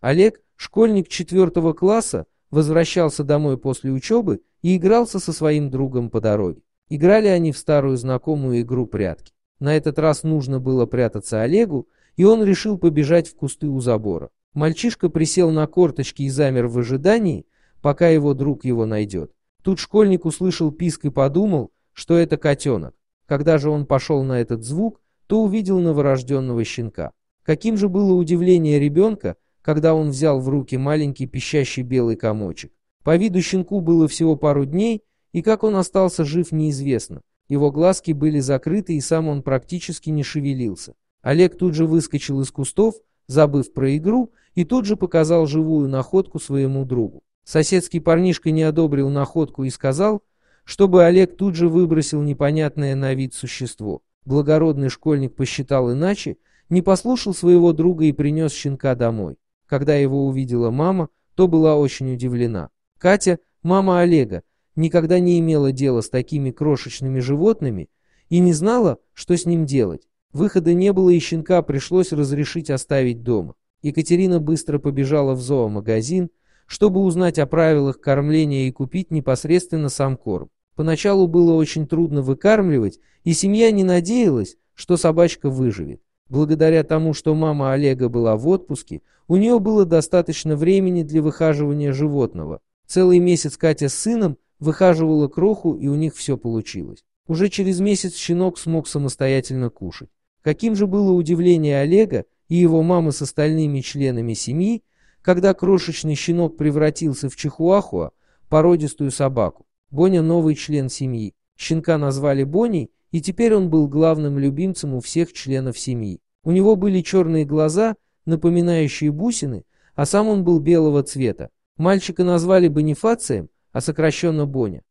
Олег, школьник четвертого класса, возвращался домой после учебы и игрался со своим другом по дороге. Играли они в старую знакомую игру прятки. На этот раз нужно было прятаться Олегу, и он решил побежать в кусты у забора. Мальчишка присел на корточки и замер в ожидании, пока его друг его найдет. Тут школьник услышал писк и подумал, что это котенок. Когда же он пошел на этот звук, то увидел новорожденного щенка. Каким же было удивление ребенка, когда он взял в руки маленький пищащий белый комочек. По виду щенку было всего пару дней, и как он остался жив, неизвестно. Его глазки были закрыты, и сам он практически не шевелился. Олег тут же выскочил из кустов, забыв про игру, и тут же показал живую находку своему другу. Соседский парнишка не одобрил находку и сказал, чтобы Олег тут же выбросил непонятное на вид существо. Благородный школьник посчитал иначе, не послушал своего друга и принес щенка домой. Когда его увидела мама, то была очень удивлена. Катя, мама Олега, никогда не имела дела с такими крошечными животными и не знала, что с ним делать. Выхода не было, и щенка пришлось разрешить оставить дома. Екатерина быстро побежала в зоомагазин, чтобы узнать о правилах кормления и купить непосредственно сам корм. Поначалу было очень трудно выкармливать, и семья не надеялась, что собачка выживет. Благодаря тому, что мама Олега была в отпуске, у нее было достаточно времени для выхаживания животного. Целый месяц Катя с сыном выхаживала кроху, и у них все получилось. Уже через месяц щенок смог самостоятельно кушать. Каким же было удивление Олега и его мамы с остальными членами семьи, когда крошечный щенок превратился в чихуахуа, породистую собаку. Боня – новый член семьи. Щенка назвали Боней, и теперь он был главным любимцем у всех членов семьи. У него были черные глаза, напоминающие бусины, а сам он был белого цвета. Мальчика назвали Бонифацием, а сокращенно Боня.